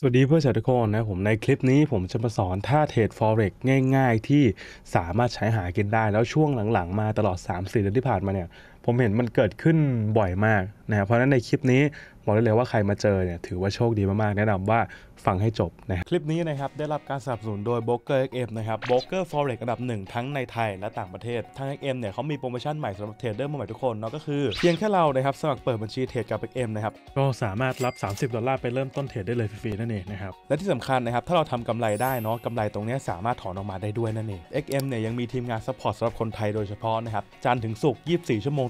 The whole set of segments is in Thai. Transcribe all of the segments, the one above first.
สวัสดีเพื่อนชาวทุกคนนะผมในคลิปนี้ผมจะมาสอนท่าเทรด f เร็กง่ายๆ ที่สามารถใช้หากินได้แล้วช่วงหลังๆ มาตลอด3สเดือนที่ผ่านมาเนี่ยผมเห็นมันเกิดขึ้นบ่อยมากนะครับเพราะฉะนั้นในคลิปนี้ บอกได้เลยว่าใครมาเจอเนี่ยถือว่าโชคดีมากๆแนะนำว่าฟังให้จบนะคลิปนี้นะครับได้รับการสนับสนุนโดย b เกอร์เอนะครับ b r o k e r f เร็กอันดับหนึ่ง ทั้งในไทยและต่างประเทศทางเอ็กเอ็มเนี่ยเขามีโปรโมชั่นใหม่สำหรับเทรดเดอร์มใหม่ทุกคนเนาะก็คือเพียงแค่เรานะครับสมัครเปิดบัญชีเทรดกับเเออ็ก็มนะครับก็สามารถรับ30ดอลลาร์ไปเริ่มต้นเทรดได้เลยฟรีๆนั่นเองนะครับและที่สำคัญนะครับถ้าเราทำกำไรได้เนาะกำไรตรงนี้สามารถถอนออกมาได้ด้วยนั่นเอง็กเนี่ยยังมีทีมงานซัพพอร์ตสำหรับคนไทยโดยเฉพาะนะครับจันถึงศุกร์24 ชั่วโมง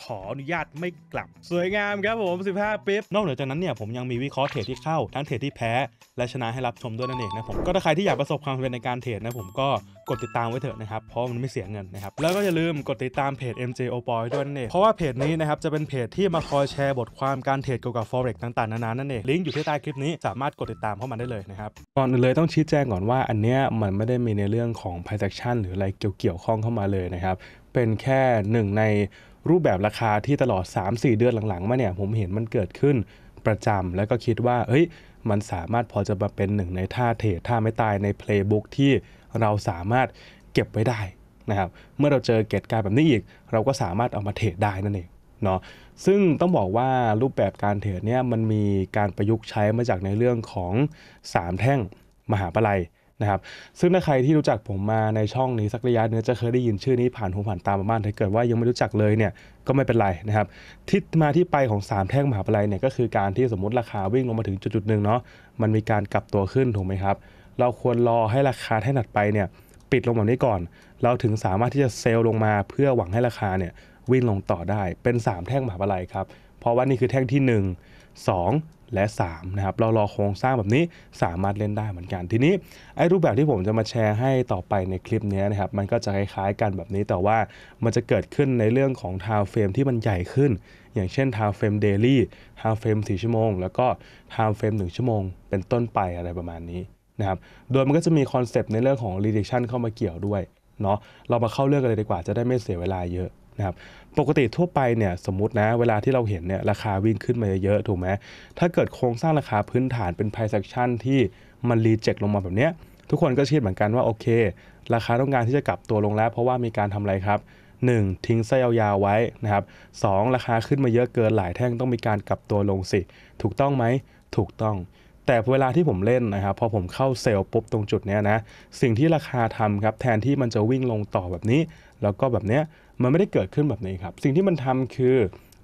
ขออนุญาตไม่กลับสวยงามครับผม 15ปิ๊บนอกเหนือจากนั้นเนี่ยผมยังมีวิเคราะห์เทรดที่เข้า ทั้งเทรดที่แพ้ และชนะให้รับชมด้วยนั่นเองนะผม ก็ถ้าใครที่อยากประสบความสำเร็จในการเทรดนะผมก็กดติดตามไว้เถอะนะครับ เพราะมันไม่เสียเงินนะครับ แล้วก็อย่าลืมกดติดตามเพจ MJ o b o y ด้วยนั่นเอง เพราะว่าเพจนี้นะครับจะเป็นเพจ ที่มาคอยแชร์บทความการเทรดเกี่ยวกับ forex ต่าง ๆ นานานั่นเองลิงก์อยู่ที่ใต้คลิปนี้สามารถกดติดตามเข้ามาได้เลยนะครับก่อนอื่นเลยต้องชี้แจงก่อนว่าอันเนี้ยมันไม่ได้มีในเรื่องของ transaction หรืออะไรเกี่ยวข้องเข้ามาเลยนะครับ เป็นแค่หนึ่งในรูปแบบราคาที่ตลอด 3-4 เดือนหลังๆ มาเนี่ยผมเห็นมันเกิดขึ้นประจำแล้วก็คิดว่าเฮ้ย มันสามารถพอจะมาเป็นหนึ่งในท่าเทรดท่าไม่ตายในเพลย์บุ๊กที่เราสามารถเก็บไว้ได้นะครับเมื่อเราเจอเกตการแบบนี้อีก เราก็สามารถเอามาเทรดได้นั่นเองเนาะซึ่งต้องบอกว่ารูปแบบการเทรดเนี่ยมันมีการประยุกต์ใช้มาจากในเรื่องของ 3 แท่งมหาปลัยนะครับซึ่งถ้าใครที่รู้จักผมมาในช่องนี้สักระยะเน้อจะเคยได้ยินชื่อนี้ผ่านหูผ่านตามาบ้างถ้าเกิดว่ายังไม่รู้จักเลยเนี่ยก็ไม่เป็นไรนะครับที่มาที่ไปของ 3 แท่งมหาปลัยเนี่ยก็คือการที่สมมติราคาวิ่งลงมาถึงจุดๆหนึ่งเนาะมันมีการกลับตัวขึ้นถูกไหมครับ เราควรรอให้ราคาแท่งถัดไปเนี่ย ปิดลงแบบนี้ก่อนเราถึงสามารถที่จะเซลล์ลงมาเพื่อหวังให้ราคาเนี่ย วิ่งลงต่อได้ เป็น 3 แท่งมหาปลัยครับเพราะว่านี่คือแท่งที่ 1 2 และ3นะครับเรารอโครงสร้างแบบนี้สามารถเล่นได้เหมือนกัน ทีนี้ไอ้รูปแบบที่ผมจะมาแชร์ให้ต่อไปในคลิปนี้นะครับ มันก็จะคล้ายๆกันแบบนี้แต่ว่ามันจะเกิดขึ้นในเรื่องของทาวเฟรมที่มันใหญ่ขึ้น อย่างเช่นทาวเฟรมเดลี่ทาวเฟรมสีชั่วโมง แล้วก็ทาวเฟรม1ชั่วโมง เป็นต้นไปอะไรประมาณนี้นะครับ โดยมันก็จะมีคอนเซปต์ในเรื่องของรีเ u คชั่นเข้ามาเกี่ยวด้วยเนาะเรามาเข้าเรื่องกันเลยดีกว่าจะได้ไม่เสียเวลาเยอะนะครับปกติทั่วไปเนี่ยสมมตินะเวลาที่เราเห็นเนี่ยราคาวิ่งขึ้นมาเยอะๆถูกไหมถ้าเกิดโครงสร้างราคาพื้นฐานเป็นไพ่เซ็กชันที่มันรีเจ็คลงมาแบบเนี้ยทุกคนก็เชื่อเหมือนกันว่า โอเค ราคาต้องการที่จะกลับตัวลงแล้วเพราะว่ามีการทำอะไรครับ 1. ทิ้งไส้ยาวๆไว้นะครับ 2. ราคาขึ้นมาเยอะเกินหลายแท่งต้องมีการกลับตัวลงสิถูกต้องไหมถูกต้อง แต่เวลาที่ผมเล่นนะครับพอผมเข้าเซลล์ปุ๊บตรงจุดเนี้ยนะสิ่งที่ราคาทำครับ แทนที่มันจะวิ่งลงต่อแบบนี้ แล้วก็แบบเนี้ยมันไม่ได้เกิดขึ้นแบบนี้ครับ สิ่งที่มันทำคือ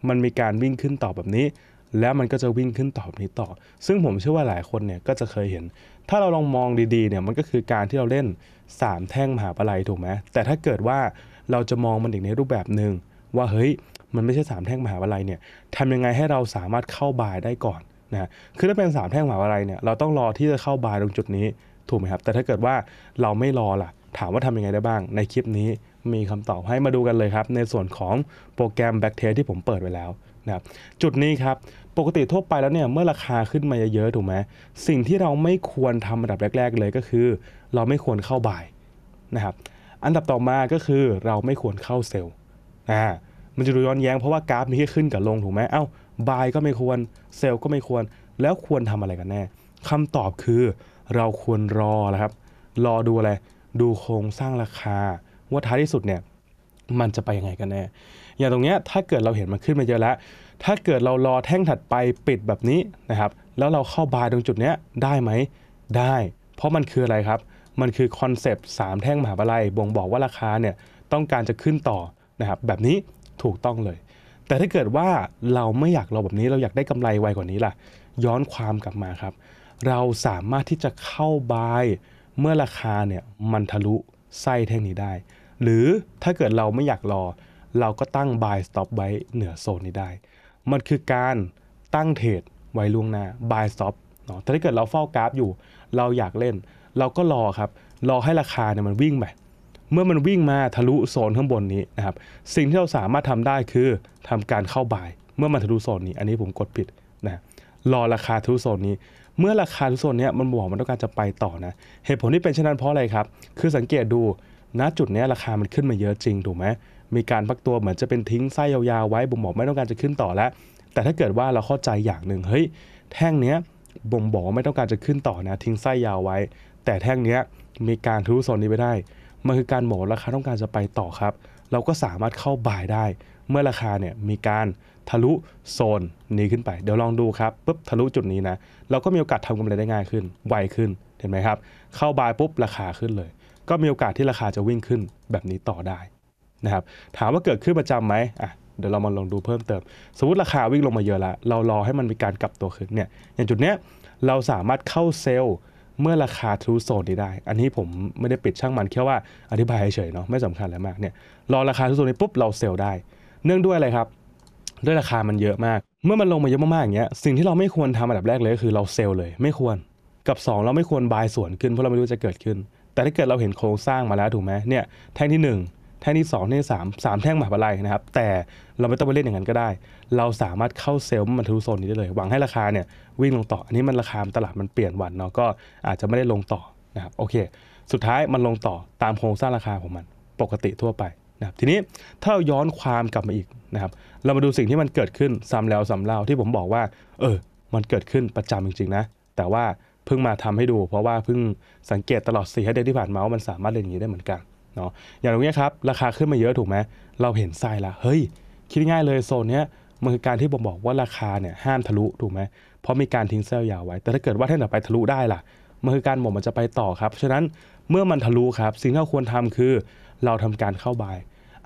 มันมีการวิ่งขึ้นต่อแบบนี้ แล้วมันก็จะวิ่งขึ้นต่อแบบนี้ต่อ ซึ่งผมเชื่อว่าหลายคนเนี่ยก็จะเคยเห็น ถ้าเราลองมองดีๆ เนี่ย มันก็คือการที่เราเล่น 3 แท่งมหาปลัยถูกไหมแต่ถ้าเกิดว่าเราจะมองมันอีกในรูปแบบหนึ่งว่าเฮ้ย มันไม่ใช่3แท่งมหาวิทยาลัยเนี่ยทำยังไงให้เราสามารถเข้าบายได้ก่อนนะ คือถ้าเป็น3แท่งมหาวิทยาลัยเนี่ย เราต้องรอที่จะเข้าบายตรงจุดนี้ถูกไหมครับ แต่ถ้าเกิดว่าเราไม่รอล่ะ ถามว่าทำยังไงได้บ้างในคลิปนี้มีคำตอบให้มาดูกันเลยครับ ในส่วนของโปรแกรมแบ็กเทสที่ผมเปิดไว้แล้วนะครับจุดนี้ครับ ปกติทั่วไปแล้วเนี่ย เมื่อราคาขึ้นมาเยอะๆถูกไหมสิ่งที่เราไม่ควรทำอันดับแรกๆเลยก็คือ เราไม่ควรเข้าบ่ายนะครับ อันดับต่อมาก็คือเราไม่ควรเข้าเซลล์อ่ามันจะดูย้อนแย้งเพราะว่ากราฟมีแค่ขึ้นกับลงถูกไหมเอา้าบายก็ไม่ควรเซลล์ก็ไม่ควรแล้วควรทำอะไรกันแน่คำตอบคือเราควรรอนะครับ รอดูอะไรดูโครงสร้างราคาว่าท้ายที่สุดเนี่ยมันจะไปยังไงกันแน่ อย่างตรงเนี้ยถ้าเกิดเราเห็นมันขึ้นมาเยอะแล้วถ้าเกิดเรารอแท่งถัดไปปิดแบบนี้นะครับแล้วเราเข้าบายตรงจุดเนี้ย ได้ไหมได้ เพราะมันคืออะไรครับ มันคือคอนเซปต์3 แท่งมหาวิทยาลัยบ่งบอกว่าราคาเนี่ยต้องการจะขึ้นต่อนะครับแบบนี้ถูกต้องเลย แต่ถ้าเกิดว่าเราไม่อยากรอแบบนี้เราอยากได้กำไรไวกว่านี้ล่ะย้อนความกลับมาครับ เราสามารถที่จะเข้าบายเมื่อราคาเนี่ยมันทะลุไส้แท่งนี้ได้ หรือถ้าเกิดเราไม่อยากรอ เราก็ตั้ง buy stop ไว้เหนือโซนนี้ได้ มันคือการตั้งเทรดไว้ล่วงหน้า buy stop เนาะแต่ถ้าเกิดเราเฝ้ากราฟอยู่ เราอยากเล่น เราก็รอครับ รอให้ราคาเนี่ยมันวิ่งไป เมื่อมันวิ่งมาทะลุโซนข้างบนนี้นะครับ สิ่งที่เราสามารถทำได้คือทำการเข้าบายเมื่อมันทะลุโซนนี้ อันนี้ผมกดผิดนะ รอราคาทะลุโซนนี้เมื่อราคาทุก่วนนี้มันบอกมันต้องการจะไปต่อนะ เหตุผลที่เป็นเช่นนั้นเพราะอะไรครับ คือสังเกตดูณจุดนี้ราคามันขึ้นมาเยอะจริงถูกไหมมีการพักตัวเหมือนจะเป็นทิ้งไส้ยาวๆไว้บ่งบอกไม่ต้องการจะขึ้นต่อแล้ว แต่ถ้าเกิดว่าเราเข้าใจอย่างหนึ่งเฮ้ยแท่งเนี้ยบ่งบอกไม่ต้องการจะขึ้นต่อนะ ทิ้งไส้ยาวไว้ แต่แท่งเนี้ยมีการทะลุโซนนี้ไปได้มันคือการบอกราคาต้องการจะไปต่อครับ เราก็สามารถเข้าบ่ายได้เมื่อราคาเนี่ยมีการทะลุโซนนี้ขึ้นไป เดี๋ยวลองดูครับปุ๊บทะลุจุดนี้นะเราก็มีโอกาสทำกำไรได้ง่ายขึ้นไวขึ้นเห็นไหมครับ เข้าบายปุ๊บราคาขึ้นเลย ก็มีโอกาสที่ราคาจะวิ่งขึ้นแบบนี้ต่อได้นะครับถามว่าเกิดขึ้นประจำไหมอ่ะเดี๋ยวเรามาลองดูเพิ่มเติม สมมติราคาวิ่งลงมาเยอะละเรารอให้มันมีการกลับตัวขึ้นเนี่ยอย่างจุดเนี้ยเราสามารถเข้าเซลล์เมื่อราคาทะลุโซนนี้ได้ อันนี้ผมไม่ได้ปิดช่างมันแค่ว่าอธิบายเฉยเนาะไม่สำคัญอะไรมากเนี่ยรอราคาทะลุโซนนี้ปุ๊บเราเซลล์ได้เนื่องด้วยอะไรครับ ด้วยราคามันเยอะมากเมื่อมันลงมาเยอะมากๆอย่างเงี้ยสิ่งที่เราไม่ควรทำอันดับแรกเลยก็คือเราเซลเลย ไม่ควรกับ 2 เราไม่ควรบายส่วนขึ้นเพราะเราไม่รู้จะเกิดขึ้น แต่ถ้าเกิดเราเห็นโครงสร้างมาแล้วถูกไหมเนี่ยแท่งที่ 1 แท่งที่2แท่งที่3 3 แท่งมหาบิทยาลัยนะครับแต่เราไม่ต้องไปเล่นอย่างนั้นก็ได้ เราสามารถเข้าเซลล์มันทะลุโซนนี้ได้เลย หวังให้ราคาเนี่ยวิ่งลงต่ออันนี้มันราคาตลาดมันเปลี่ยนวันเนาะก็อาจจะไม่ได้ลงต่อนะครับโอเค สุดท้ายมันลงต่อตามโครงสร้างราคาของมันปกติทั่วไปนะครับทีนี้ถ้าเราย้อนความกลับมาอีกนะครับเรามาดูสิ่งที่มันเกิดขึ้นซ้ำแล้วซ้ำเล่าที่ผมบอกว่า เออ มันเกิดขึ้นประจำจริงๆนะแต่ว่าเพิ่งมาทำให้ดู เพราะว่าเพิ่งสังเกตตลอด4ี่เดือนที่ผ่านมาว่ามันสามารถเล่นอย่างนี้ได้เหมือนกันเนาะอย่างตรงนี้ครับราคาขึ้นมาเยอะถูกไหมเราเห็นไส้ละเฮ้ยคิดง่ายเลยโซนเนี้ยมันคือการที่ผมบอกว่าราคาเนี่ยห้ามทะลุถูกไหมเพราะมีการทิ้งเซลล์ยาวไว้แต่ถ้าเกิดว่าท่านจะไปทะลุได้ล่ะมันคือการหมนมันจะไปต่อครับฉะนั้นเมื่อมันทะลุครับสิ่งที่เราควรทำคืเราทำการเข้าบาย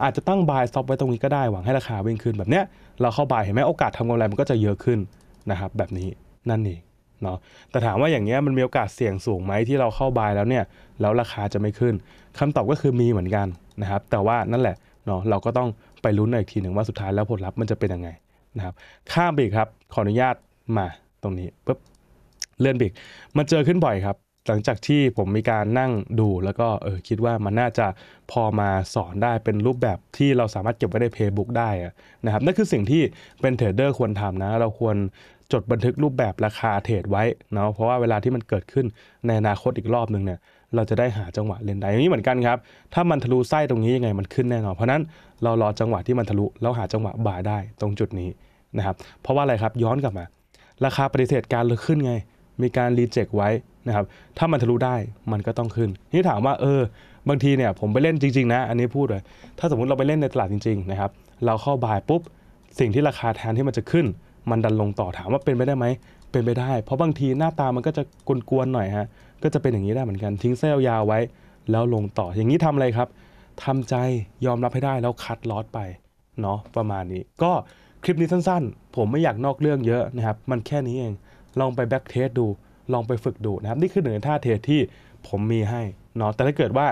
อาจจะตั้งบายซอฟไว้ตรงนี้ก็ได้หวังให้ราคาวิ่งขึ้นแบบเนี้ยเราเข้าบายเห็นไหมโอกาสทำกำไรมันก็จะเยอะขึ้นนะครับแบบนี้นั่นเองเนาะแต่ถามว่าอย่างเงี้ยมันมีโอกาสเสี่ยงสูงไหมที่เราเข้าบายแล้วเนี่ยแล้วราคาจะไม่ขึ้น คำตอบก็คือมีเหมือนกันนะครับ แต่ว่านั่นแหละเนาะเราก็ต้องไปลุ้นอีกทีหนึ่งว่าสุดท้ายแล้วผลลัพธ์มันจะเป็นยังไงนะครับข้ามไปครับขออนุญาตมาตรงนี้ปุ๊บเลื่อนบีกมันเจอขึ้นบ่อยครับหลังจากที่ผมมีการนั่งดูแล้วก็เออคิดว่ามันน่าจะพอมาสอนได้เป็นรูปแบบที่เราสามารถเก็บไว้ในเพย์บุ๊กได้นะครับนั่นคือสิ่งที่เป็นเทรดเดอร์ควรทำนะเราควรจดบันทึกรูปแบบราคาเทรดไว้เนาะเพราะว่าเวลาที่มันเกิดขึ้นในอนาคตอีกรอบหนึ่งเนี่ยเราจะได้หาจังหวะเล่นได้อย่างนี้เหมือนกันครับ ถ้ามันทะลุไส้ตรงนี้ยังไงมันขึ้นแน่นอนเพราะนั้นเรารอจังหวะที่มันทะลุแล้วหาจังหวะบ่ายได้ตรงจุดนี้นะครับเพราะว่าอะไรครับย้อนกลับมา ราคาปฏิเสธการเลยขึ้นไงมีการรีเจ็คไว้นะครับถ้ามันทะลุได้มันก็ต้องขึ้น นี่ถามว่า เออ บางทีเนี่ย ผมไปเล่นจริง ๆ นะอันนี้พูดเลยถ้าสมมติเราไปเล่นในตลาดจริงๆนะครับเราเข้าบายปุ๊บสิ่งที่ราคาแทนที่มันจะขึ้น มันดันลงต่อถามว่าเป็นไปได้ไหมเป็นไปได้ เพราะบางทีหน้าตามันก็จะกวนๆหน่อยฮะก็จะเป็นอย่างนี้ได้เหมือนกันทิ้งเส้นยาวไว้ แล้วลงต่ออย่างนี้ทำอะไรครับ ทำใจยอมรับให้ได้แล้วคัดลอดไปเนาะประมาณนี้ ก็คลิปนี้สั้นๆ ผมไม่อยากนอกเรื่องเยอะนะครับมันแค่นี้เอง ลองไปแบ็กเทสดูลองไปฝึกดูนะครับ นี่คือหนึ่งในท่าเทที่ผมมีให้เนาะแต่ถ้าเกิดว่า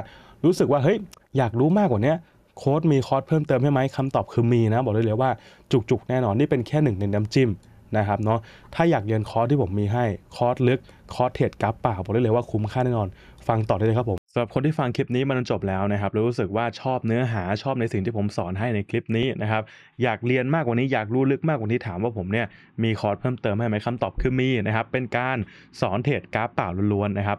รู้สึกว่า เฮ้ย อยากรู้มากกว่านี้โค้ดมีคอร์สเพิ่มเติมให้ไหมคำตอบคือมีนะ บอกเลยเลยว่า จุกๆแน่นอน นี่เป็นแค่หนึ่งในน้ำจิ้มนะครับเนาะถ้าอยากเรียนคอร์สที่ผมมีให้คอร์สลึกคอร์สเทรดกราฟเปล่าบอกได้เลยว่าคุ้มค่าแน่นอน ฟังต่อได้เลยครับผมสำหรับคนที่ฟังคลิปนี้มันจบแล้วนะครับรู้สึกว่าชอบเนื้อหาชอบในสิ่งที่ผมสอนให้ในคลิปนี้นะครับ อยากเรียนมากกว่านี้อยากรู้ลึกมากกว่านี้ถามว่าผมเนี่ยมีคอร์สเพิ่มเติมให้ไหมคำตอบคือมีนะครับเป็นการสอนเทรดกราฟเปล่าล้วนๆนะครับ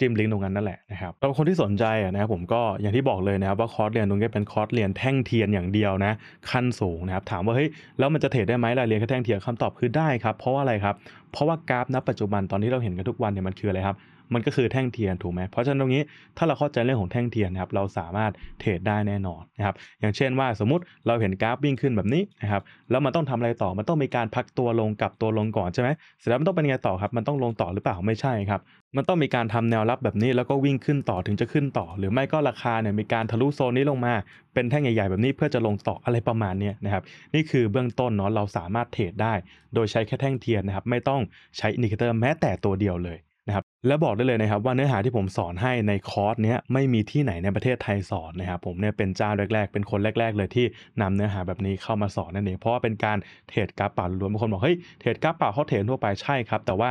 จิ้มลิงก์ตรงนั้นนั่นแหละนะครับแรับคนที่สนใจนะครับผมก็อย่างที่บอกเลยนะครับ ว่าคอร์สเรียนตรงนี้เป็นคอร์สเรียนแท่งเทียนอย่างเดียวนะ ขั้นสูงนะครับ ถามว่าเฮ้ยแล้วมันจะเทรดได้ไหมล่ะเรียนแค่แท่งเทียนคำตอบคือได้ครับ เพราะว่าอะไรครับเพราะว่ากราฟณปัจจุบันตอนที่เราเห็นกันทุกวันเนี่ยมันคืออะไรครับ มันก็คือแท่งเทียนถูกไหมเพราะฉะนั้นตรงนี้ถ้าเราเข้าใจเรื่องของแท่งเทียนนะครับเราสามารถเทรดได้แน่นอนนะครับ อย่างเช่นว่าสมมติเราเห็นกราฟวิ่งขึ้นแบบนี้นะครับแล้วมันต้องทำอะไรต่อ มันต้องมีการพักตัวลงกับตัวลงก่อนใช่ไหมเสร็จแล้วมันต้องเป็นยังไงต่อครับ มันต้องลงต่อหรือเปล่าไม่ใช่ครับ มันต้องมีการทำแนวรับแบบนี้ แล้วก็วิ่งขึ้นต่อถึงจะขึ้นต่อ หรือไม่ก็ราคาเนี่ยมีการทะลุโซนนี้ลงมาเป็นแท่งใหญ่ๆแบบนี้เพื่อจะลงต่ออะไรประมาณนี้นะครับนี่คือเบื้องต้นเนาะเราสามารถเทรดได้ โดยใช้แค่แท่งเทียนนะครับไม่ต้องใช้อินดิเคเตอร์แม้แต่ตัวเดียวเลยนะครับและบอกได้เลยนะครับว่าเนื้อหาที่ผมสอนให้ในคอร์สเนี้ยไม่มีที่ไหนในประเทศไทยสอนนะครับผมเนี่ยเป็นเจ้าแรก ๆเป็นคนแรก ๆ เลยที่นำเนื้อหาแบบนี้เข้ามาสอนนั่นเองเพราะว่าเป็นการเทรดกราฟป่าล้วนบางคนบอกเฮ้ยเทรดกราฟป่าเขาเทรดทั่วไปใช่ครับแต่ว่า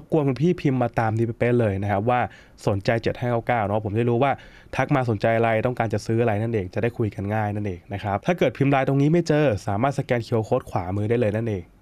บกวนคุณพี่พิมพ์มาตามดีเป๊ะเลยนะครับ ว่าสนใจ7599เนาะผมได้รู้ว่า ทักมาสนใจอะไรต้องการจะซื้ออะไรนั่นเองจะได้คุยกันง่ายนั่นเองนะครับ ถ้าเกิดพิมพ์ลายตรงนี้ไม่เจอสามารถสแกนเคีย์โค้ดขวามือได้เลยนั่นเอง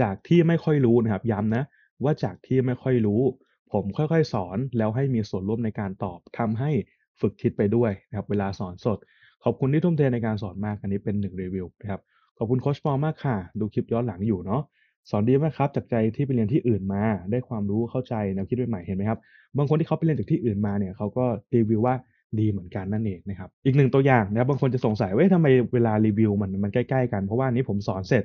จากที่ไม่ค่อยรู้นะครับย้ำนะว่าจากที่ไม่ค่อยรู้ ผมค่อยๆ สอนแล้วให้มีส่วนร่วมในการตอบทำให้ฝึกคิดไปด้วยนะครับ เวลาสอนสด ขอบคุณที่ทุ่มเทในการสอนมากอันนี้เป็นหนึ่งรีวิวนะครับขอบคุณโคชปอมากค่ะ ดูคลิปย้อนหลังอยู่เนาะสอนดีมากครับ จากใจที่ไปเรียนที่อื่นมา ได้ความรู้เข้าใจแนวคิดใหม่เห็นไหมครับบางคนที่เขาไปเรียนจากที่อื่นมาเนี่ยเขาก็รีวิวว่าดีเหมือนกันนั่นเองนะครับอีกหนึ่งตัวอย่างนะครับบางคนจะสงสัยว่าทำไมเวลารีวิวมันมันใกล้ๆกันเพราะว่านี้ผมสอนเสร็จ